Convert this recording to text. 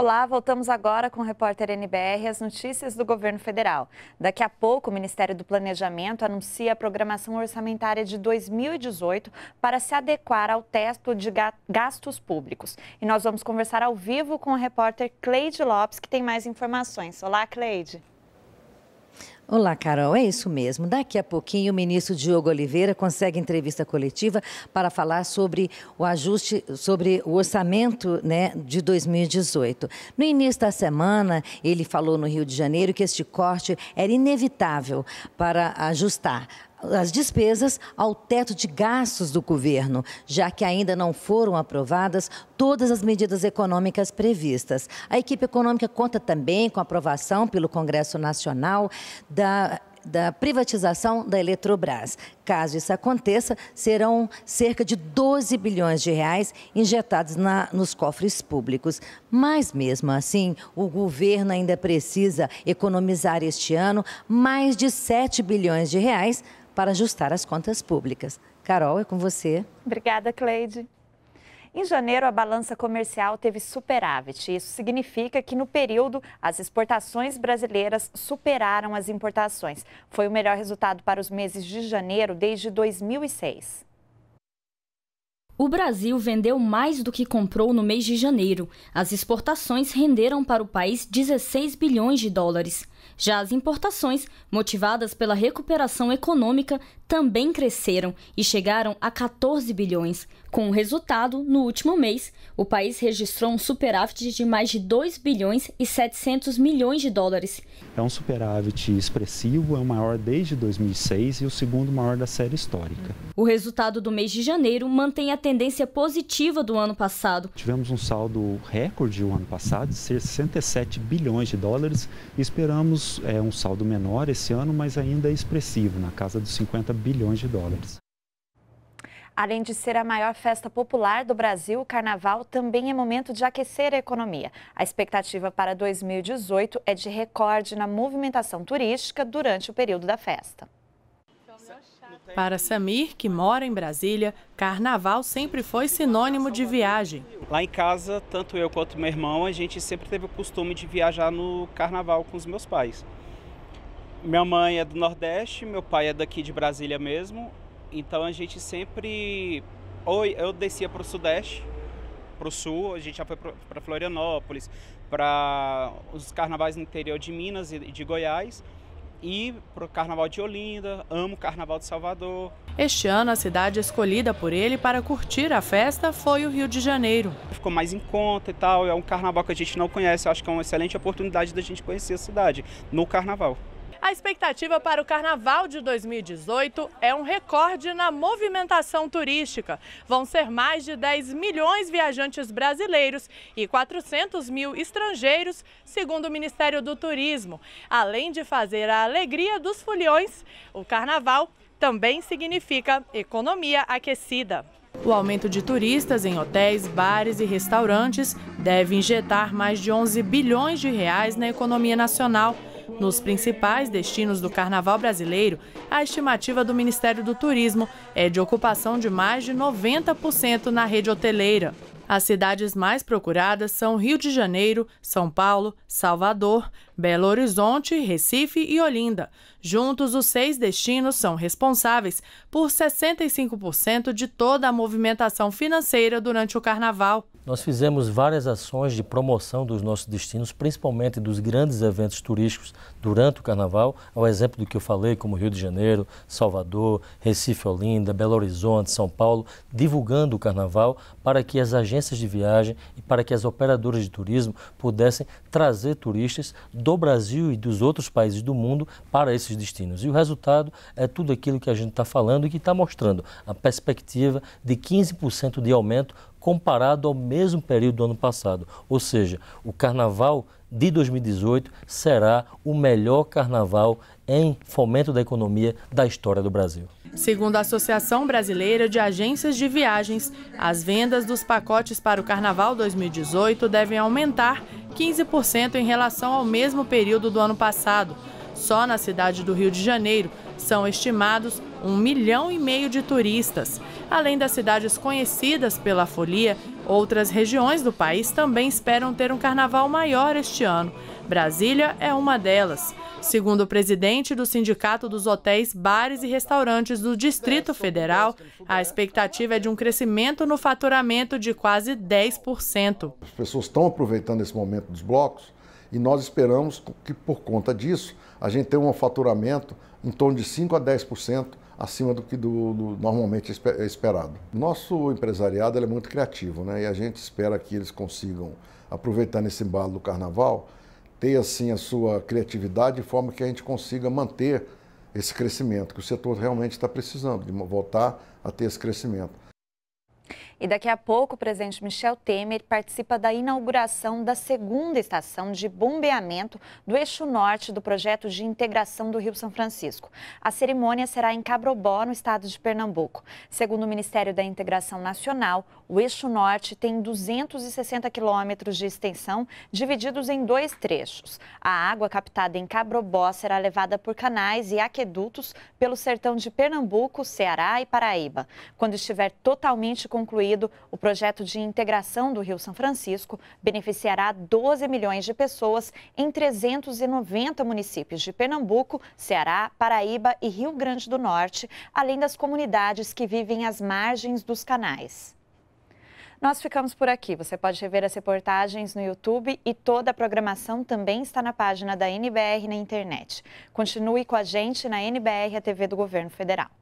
Olá, voltamos agora com o repórter NBR as notícias do governo federal. Daqui a pouco, o Ministério do Planejamento anuncia a programação orçamentária de 2018 para se adequar ao teto de gastos públicos. E nós vamos conversar ao vivo com o repórter Cleide Lopes, que tem mais informações. Olá, Cleide. Olá, Carol. É isso mesmo. Daqui a pouquinho, o ministro Diogo Oliveira consegue entrevista coletiva para falar sobre o ajuste, sobre o orçamento né, de 2018. No início da semana, ele falou no Rio de Janeiro que este corte era inevitável para ajustar as despesas ao teto de gastos do governo, já que ainda não foram aprovadas todas as medidas econômicas previstas. A equipe econômica conta também com a aprovação pelo Congresso Nacional da da privatização da Eletrobras. Caso isso aconteça, serão cerca de 12 bilhões de reais injetados na, nos cofres públicos. Mas mesmo assim, o governo ainda precisa economizar este ano mais de 7 bilhões de reais para ajustar as contas públicas. Carol, é com você. Obrigada, Cleide. Em janeiro, a balança comercial teve superávit. Isso significa que, no período, as exportações brasileiras superaram as importações. Foi o melhor resultado para os meses de janeiro desde 2006. O Brasil vendeu mais do que comprou no mês de janeiro. As exportações renderam para o país 16 bilhões de dólares. Já as importações, motivadas pela recuperação econômica, também cresceram e chegaram a 14 bilhões. Com o resultado, no último mês, o país registrou um superávit de mais de 2 bilhões e 700 milhões de dólares. É um superávit expressivo, é o maior desde 2006 e o segundo maior da série histórica. O resultado do mês de janeiro mantém a tendência positiva do ano passado. Tivemos um saldo recorde o ano passado, de 67 bilhões de dólares, e esperamos temos é, um saldo menor esse ano, mas ainda é expressivo, na casa dos 50 bilhões de dólares. Além de ser a maior festa popular do Brasil, o carnaval também é momento de aquecer a economia. A expectativa para 2018 é de recorde na movimentação turística durante o período da festa. Para Samir, que mora em Brasília, carnaval sempre foi sinônimo de viagem. Lá em casa, tanto eu quanto meu irmão, a gente sempre teve o costume de viajar no carnaval com os meus pais. Minha mãe é do Nordeste, meu pai é daqui de Brasília mesmo, então a gente sempre. Ou eu descia para o Sudeste, para o Sul, a gente já foi para Florianópolis, para os carnavais no interior de Minas e de Goiás ir para o Carnaval de Olinda, amo o Carnaval de Salvador. Este ano, a cidade escolhida por ele para curtir a festa foi o Rio de Janeiro. Ficou mais em conta e tal, é um carnaval que a gente não conhece, acho que é uma excelente oportunidade da gente conhecer a cidade no carnaval. A expectativa para o Carnaval de 2018 é um recorde na movimentação turística. Vão ser mais de 10 milhões de viajantes brasileiros e 400 mil estrangeiros, segundo o Ministério do Turismo. Além de fazer a alegria dos foliões, o Carnaval também significa economia aquecida. O aumento de turistas em hotéis, bares e restaurantes deve injetar mais de 11 bilhões de reais na economia nacional. Nos principais destinos do carnaval brasileiro, a estimativa do Ministério do Turismo é de ocupação de mais de 90% na rede hoteleira. As cidades mais procuradas são Rio de Janeiro, São Paulo, Salvador, Belo Horizonte, Recife e Olinda. Juntos, os seis destinos são responsáveis por 65% de toda a movimentação financeira durante o carnaval. Nós fizemos várias ações de promoção dos nossos destinos, principalmente dos grandes eventos turísticos durante o carnaval, ao é exemplo do que eu falei, como Rio de Janeiro, Salvador, Recife, Olinda, Belo Horizonte, São Paulo, divulgando o carnaval para que as agências de viagem e para que as operadoras de turismo pudessem trazer turistas do Brasil e dos outros países do mundo para esses destinos. E o resultado é tudo aquilo que a gente está falando e que está mostrando a perspectiva de 15% de aumento comparado ao mesmo período do ano passado. Ou seja, o carnaval de 2018 será o melhor carnaval em fomento da economia da história do Brasil. Segundo a Associação Brasileira de Agências de Viagens, as vendas dos pacotes para o Carnaval 2018 devem aumentar 15% em relação ao mesmo período do ano passado. Só na cidade do Rio de Janeiro são estimados um milhão e meio de turistas. Além das cidades conhecidas pela folia, outras regiões do país também esperam ter um carnaval maior este ano. Brasília é uma delas. Segundo o presidente do Sindicato dos Hotéis, Bares e Restaurantes do Distrito Federal, a expectativa é de um crescimento no faturamento de quase 10%. As pessoas estão aproveitando esse momento dos blocos e nós esperamos que, por conta disso, a gente tem um faturamento em torno de 5 a 10% acima do que do, do, normalmente é esperado. Nosso empresariado é muito criativo, né? E a gente espera que eles consigam aproveitar nesse embalo do carnaval, ter assim a sua criatividade de forma que a gente consiga manter esse crescimento, que o setor realmente está precisando de voltar a ter esse crescimento. E daqui a pouco, o presidente Michel Temer participa da inauguração da segunda estação de bombeamento do eixo norte do projeto de integração do Rio São Francisco. A cerimônia será em Cabrobó, no estado de Pernambuco. Segundo o Ministério da Integração Nacional, o eixo norte tem 260 quilômetros de extensão, divididos em dois trechos. A água captada em Cabrobó será levada por canais e aquedutos pelo sertão de Pernambuco, Ceará e Paraíba. Quando estiver totalmente concluído, concluído, o projeto de integração do Rio São Francisco beneficiará 12 milhões de pessoas em 390 municípios de Pernambuco, Ceará, Paraíba e Rio Grande do Norte, além das comunidades que vivem às margens dos canais. Nós ficamos por aqui. Você pode rever as reportagens no YouTube e toda a programação também está na página da NBR na internet. Continue com a gente na NBR, a TV do Governo Federal.